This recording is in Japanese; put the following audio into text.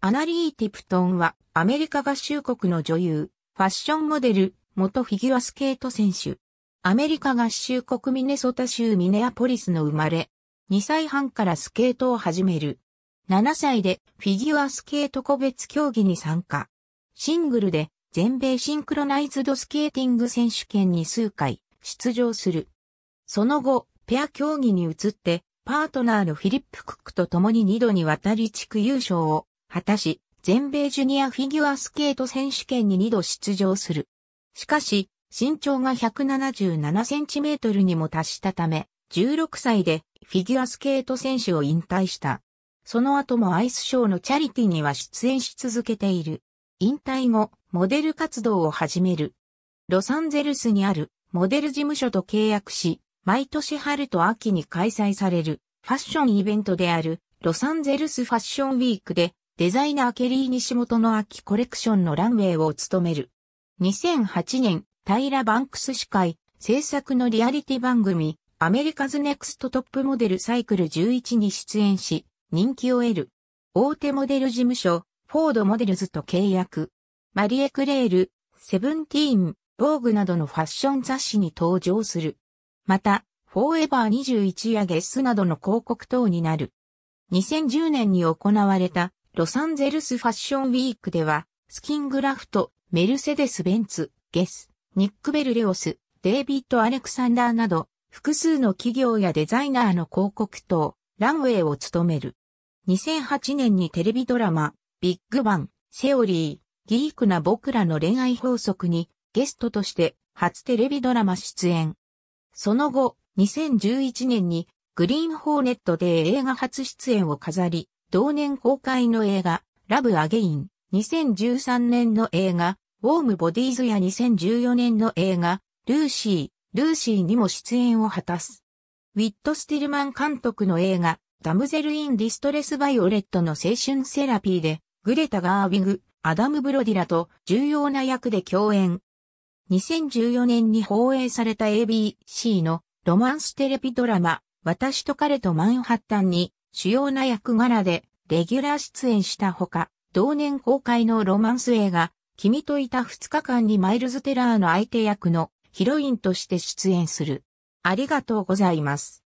アナリー・ティプトンはアメリカ合衆国の女優、ファッションモデル、元フィギュアスケート選手。アメリカ合衆国ミネソタ州ミネアポリスの生まれ。2歳半からスケートを始める。7歳でフィギュアスケート個別競技に参加。シングルで全米シンクロナイズドスケーティング選手権に数回出場する。その後、ペア競技に移って、パートナーのフィリップ・クックと共に2度にわたり地区優勝を果たし、全米ジュニアフィギュアスケート選手権に2度出場する。しかし、身長が177センチメートルにも達したため、16歳でフィギュアスケート選手を引退した。その後もアイスショーのチャリティには出演し続けている。引退後、モデル活動を始める。ロサンゼルスにあるモデル事務所と契約し、毎年春と秋に開催されるファッションイベントであるロサンゼルスファッションウィークでデザイナーケリー西本の秋コレクションのランウェイを務める。2008年、平バンクス司会、制作のリアリティ番組、アメリカズネクストトップモデルサイクル11に出演し、人気を得る。大手モデル事務所、フォードモデルズと契約。マリエ・クレール、セブンティーン、ボーグなどのファッション雑誌に登場する。また、フォーエバー21やゲスなどの広告等になる。2010年に行われたロサンゼルスファッションウィークでは、スキングラフト、メルセデス・ベンツ、ゲス、ニック・ベルレオス、デイビッド・アレクサンダーなど、複数の企業やデザイナーの広告等、ランウェイを務める。2008年にテレビドラマ、ビッグバン、セオリー、ギークな僕らの恋愛法則に、ゲストとして、初テレビドラマ出演。その後、2011年に、グリーンホーネットで映画初出演を飾り、同年公開の映画、ラブ・アゲイン、2013年の映画、ウォーム・ボディーズや2014年の映画、ルーシー、ルーシーにも出演を果たす。ウィット・スティルマン監督の映画、ダムゼル・イン・ディストレス・バイオレットの青春セラピーで、グレタ・ガーウィグ、アダム・ブロディラと重要な役で共演。2014年に放映された ABC のロマンステレビドラマ、私と彼とマンハッタンに主要な役柄でレギュラー出演したほか、同年公開のロマンス映画、君といた2日間にマイルズ・テラーの相手役のヒロインとして出演する。ありがとうございます。